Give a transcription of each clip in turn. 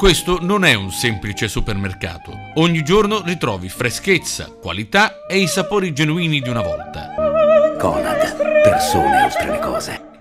Questo non è un semplice supermercato. Ogni giorno ritrovi freschezza, qualità e i sapori genuini di una volta. Conad, persone oltre le cose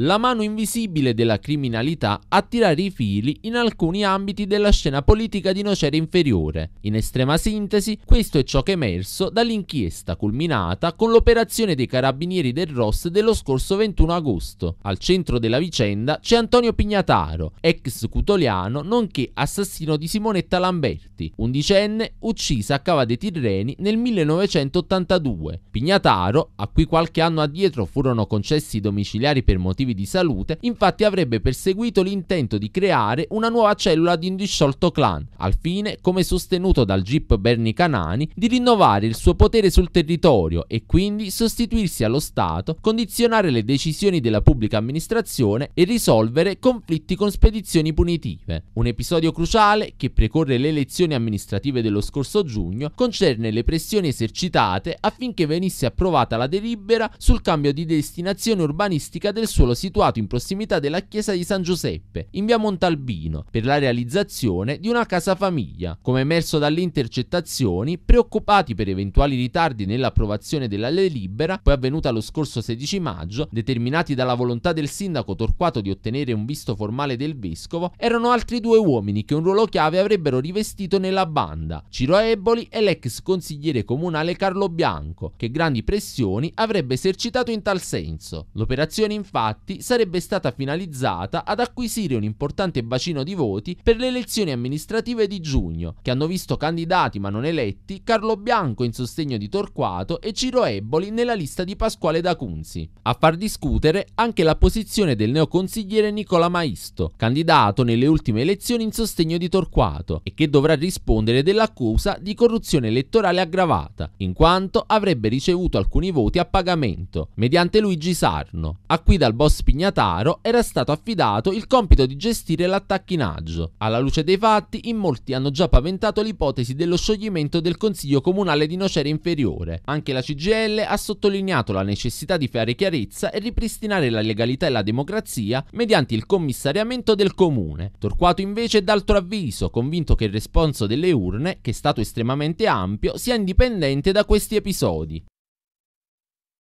la mano invisibile della criminalità a tirare i fili in alcuni ambiti della scena politica di Nocera Inferiore. In estrema sintesi, questo è ciò che è emerso dall'inchiesta culminata con l'operazione dei carabinieri del ROS dello scorso 21 agosto. Al centro della vicenda c'è Antonio Pignataro, ex cutoliano nonché assassino di Simonetta Lamberti, undicenne uccisa a Cava dei Tirreni nel 1982. Pignataro, a cui qualche anno addietro furono concessi domiciliari per motivi motivi di salute, infatti avrebbe perseguito l'intento di creare una nuova cellula di un disciolto clan, al fine, come sostenuto dal GIP Bernie Canani, di rinnovare il suo potere sul territorio e quindi sostituirsi allo Stato, condizionare le decisioni della pubblica amministrazione e risolvere conflitti con spedizioni punitive. Un episodio cruciale che precorre le elezioni amministrative dello scorso giugno concerne le pressioni esercitate affinché venisse approvata la delibera sul cambio di destinazione urbanistica del suolo situato in prossimità della chiesa di San Giuseppe, in via Montalbino, per la realizzazione di una casa famiglia. Come emerso dalle intercettazioni, preoccupati per eventuali ritardi nell'approvazione della delibera, poi avvenuta lo scorso 16 maggio, determinati dalla volontà del sindaco Torquato di ottenere un visto formale del vescovo, erano altri due uomini che un ruolo chiave avrebbero rivestito nella banda, Ciro Eboli e l'ex consigliere comunale Carlo Bianco, che grandi pressioni avrebbe esercitato in tal senso. L'operazione infatti infatti, sarebbe stata finalizzata ad acquisire un importante bacino di voti per le elezioni amministrative di giugno, che hanno visto candidati ma non eletti Carlo Bianco in sostegno di Torquato e Ciro Eboli nella lista di Pasquale D'Acunzi. A far discutere anche la posizione del neoconsigliere Nicola Maisto, candidato nelle ultime elezioni in sostegno di Torquato e che dovrà rispondere dell'accusa di corruzione elettorale aggravata, in quanto avrebbe ricevuto alcuni voti a pagamento, mediante Luigi Sarno, a cui dal boss Spignataro era stato affidato il compito di gestire l'attacchinaggio. Alla luce dei fatti, in molti hanno già paventato l'ipotesi dello scioglimento del Consiglio Comunale di Nocera Inferiore. Anche la CGL ha sottolineato la necessità di fare chiarezza e ripristinare la legalità e la democrazia mediante il commissariamento del comune. Torquato invece è d'altro avviso, convinto che il responso delle urne, che è stato estremamente ampio, sia indipendente da questi episodi.